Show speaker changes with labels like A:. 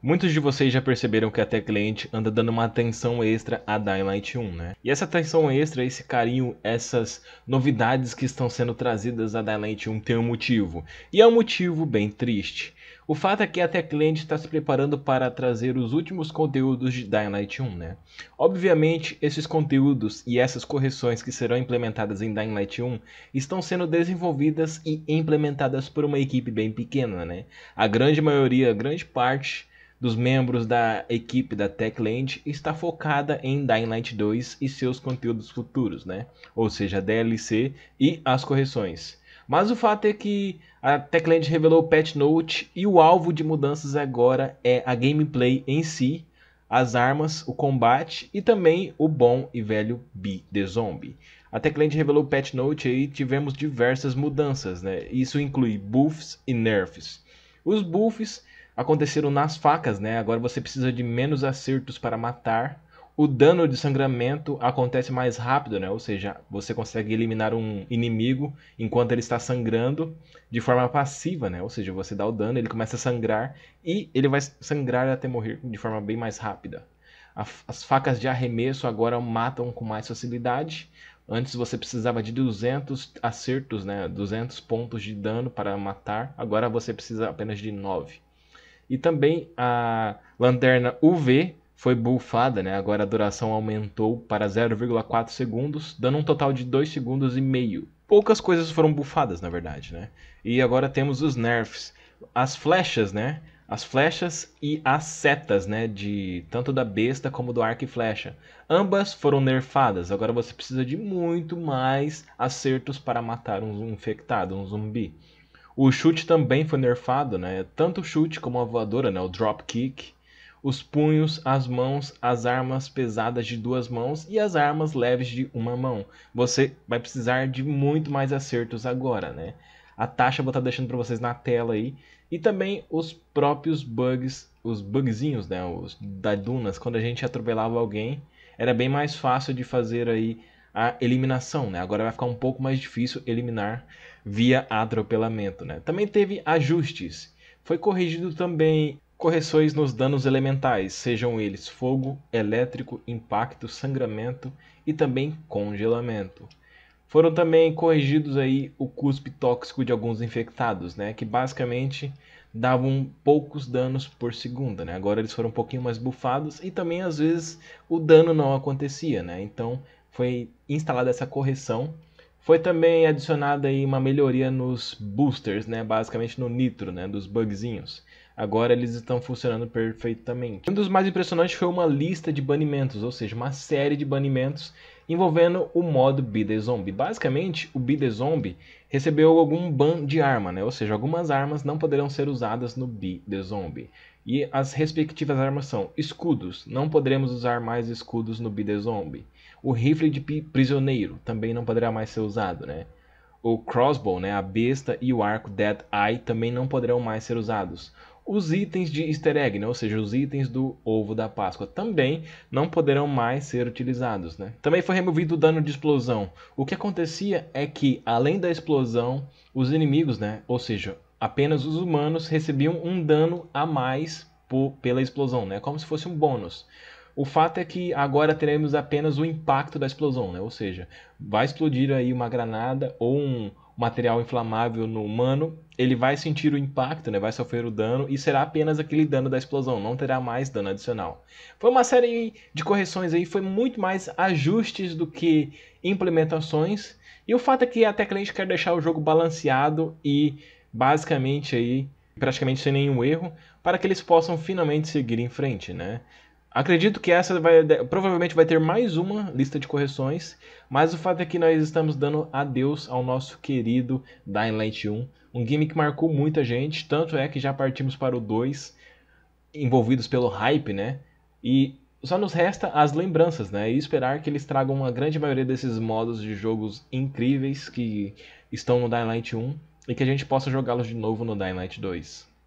A: Muitos de vocês já perceberam que a Techland anda dando uma atenção extra a Dynamite 1, né? E essa atenção extra, esse carinho, essas novidades que estão sendo trazidas a Dynamite 1 tem um motivo. E é um motivo bem triste. O fato é que a Techland está se preparando para trazer os últimos conteúdos de Dynamite 1, né? Obviamente, esses conteúdos e essas correções que serão implementadas em Dynamite 1 estão sendo desenvolvidas e implementadas por uma equipe bem pequena, né? A grande maioria, a grande parte dos membros da equipe da Techland está focada em Dying Light 2 e seus conteúdos futuros, né? Ou seja, a DLC e as correções. Mas o fato é que a Techland revelou o patch note e o alvo de mudanças agora é a gameplay em si, as armas, o combate e também o bom e velho B de Zombie. A Techland revelou o patch note e tivemos diversas mudanças, né? Isso inclui buffs e nerfs. Os buffs aconteceram nas facas, né? Agora você precisa de menos acertos para matar. O dano de sangramento acontece mais rápido, né? Ou seja, você consegue eliminar um inimigo enquanto ele está sangrando de forma passiva, né? Ou seja, você dá o dano, ele começa a sangrar e ele vai sangrar até morrer de forma bem mais rápida. As facas de arremesso agora matam com mais facilidade. Antes você precisava de 200 acertos, né? 200 pontos de dano para matar. Agora você precisa apenas de 9. E também a lanterna UV foi bufada, né? Agora a duração aumentou para 0,4 segundos, dando um total de 2 segundos e meio. Poucas coisas foram bufadas, na verdade, né? E agora temos os nerfs, as flechas, né? As flechas e as setas, né, de tanto da besta como do arco e flecha. Ambas foram nerfadas. Agora você precisa de muito mais acertos para matar um infectado, um zumbi. O chute também foi nerfado, né? Tanto o chute como a voadora, né? O drop kick, os punhos, as mãos, as armas pesadas de duas mãos e as armas leves de uma mão. Você vai precisar de muito mais acertos agora, né? A taxa vou estar tá deixando para vocês na tela aí. E também os próprios bugs, os bugzinhos, né? Os da Dunas, quando a gente atropelava alguém, era bem mais fácil de fazer aí a eliminação, né? Agora vai ficar um pouco mais difícil eliminar via atropelamento, né? Também teve ajustes. Foi corrigido também correções nos danos elementais, sejam eles fogo, elétrico, impacto, sangramento e também congelamento. Foram também corrigidos aí o cuspe tóxico de alguns infectados, né? Que basicamente davam poucos danos por segunda, né? Agora eles foram um pouquinho mais bufados e também às vezes o dano não acontecia, né? Então foi instalada essa correção. Foi também adicionada aí uma melhoria nos boosters, né? basicamente no nitro, né? dos bugzinhos. Agora eles estão funcionando perfeitamente. Um dos mais impressionantes foi uma lista de banimentos, ou seja, uma série de banimentos envolvendo o modo Be The Zombie. Basicamente, o Be The Zombie recebeu algum ban de arma, né? ou seja, algumas armas não poderão ser usadas no Be The Zombie. E as respectivas armas são escudos, não poderemos usar mais escudos no Be The Zombie. O rifle de prisioneiro também não poderá mais ser usado, né? O crossbow, né, a besta e o arco Dead Eye também não poderão mais ser usados. Os itens de easter egg, né, ou seja, os itens do ovo da Páscoa, também não poderão mais ser utilizados. Né? Também foi removido o dano de explosão. O que acontecia é que, além da explosão, os inimigos, né, ou seja, apenas os humanos, recebiam um dano a mais por, pela explosão, né, como se fosse um bônus. O fato é que agora teremos apenas o impacto da explosão, né? ou seja, vai explodir aí uma granada ou um material inflamável no humano, ele vai sentir o impacto, né? vai sofrer o dano e será apenas aquele dano da explosão, não terá mais dano adicional. Foi uma série de correções aí, foi muito mais ajustes do que implementações. E o fato é que a TechLand quer deixar o jogo balanceado e basicamente aí praticamente sem nenhum erro, para que eles possam finalmente seguir em frente, né? Acredito que essa vai, provavelmente vai ter mais uma lista de correções, mas o fato é que nós estamos dando adeus ao nosso querido Dying Light 1, um game que marcou muita gente, tanto é que já partimos para o 2, envolvidos pelo hype, né? E só nos resta as lembranças, né? E esperar que eles tragam uma grande maioria desses modos de jogos incríveis que estão no Dying Light 1 e que a gente possa jogá-los de novo no Dying Light 2.